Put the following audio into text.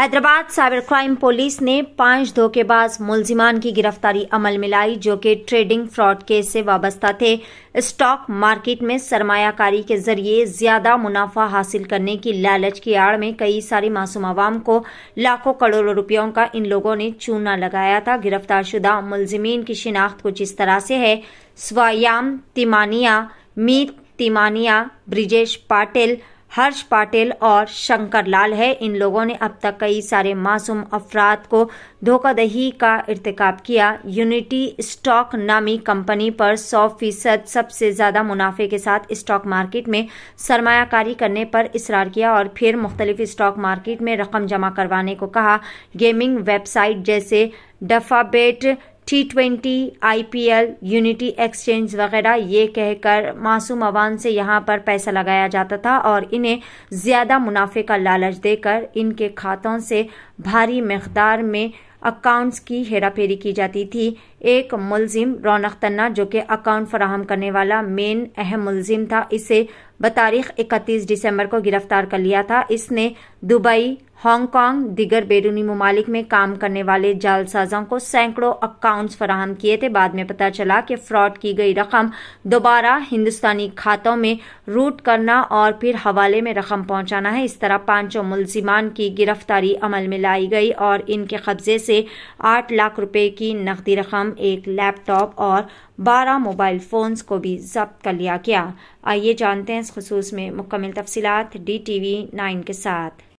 Hyderabad cyber crime police ने पांच धोखेबाज मुलजिमान की गिरफ्तारी अमल में लाई जो कि ट्रेडिंग फ्रॉड केस से वाबस्ता थे स्टॉक मार्केट में सरमायाकारी के जरिए ज्यादा मुनाफा हासिल करने की लालच की आड़ में कई सारी मासूम आवाम को लाखों करोड़ों रुपयों का इन लोगों ने चूना लगाया था गिरफ्तार शुदा मुलजमीन की शिनाख्त कुछ इस तरह से है स्वायाम तिमानिया मीत तिमानिया ब्रिजेश पाटिल हर्ष पाटिल और शंकर लाल है इन लोगों ने अब तक कई सारे मासूम अफराद को धोखादही का इरतकब किया यूनिटी स्टॉक नामी कंपनी पर 100 फीसद सबसे ज़्यादा मुनाफे के साथ स्टॉक मार्केट में सरमाकारी करने पर इसरार किया और फिर मुख्तलिफ स्टॉक मार्केट में रकम जमा करवाने को कहा गेमिंग वेबसाइट जैसे Dafabet T twenty I P L unity exchange वगैरह ये कहकर मासूम अवान से यहाँ पर पैसा लगाया जाता था और इन्हें ज़्यादा मुनाफे का लालच देकर इनके खातों से भारी मकदार में अकाउंट्स की हेराफेरी की जाती थी एक मुलजिम रौनक तन्ना जो कि अकाउंट फराहम करने वाला मेन अहम मुलजिम था इसे बतारीख 31 दिसंबर को गिरफ्तार कर लिया था इसने दुबई हांगकांग दिगर बैरूनी ममालिक में काम करने वाले जालसाजों को सैकड़ों अकाउंट्स फराहम किए थे बाद में पता चला कि फ्रॉड की गई रकम दोबारा हिंदुस्तानी खातों में रूट करना और फिर हवाले में रकम पहुंचाना है इस तरह पांचों मुलजिमान की गिरफ्तारी अमल में लाई गई और इनके कब्जे से आठ लाख रूपये की नकदी रकम एक लैपटॉप और बारह मोबाइल फोन्स को भी जब्त कर लिया गया आइए जानते हैं खसूस में मुकम्मल तफसीत डी टी वी नाइन के साथ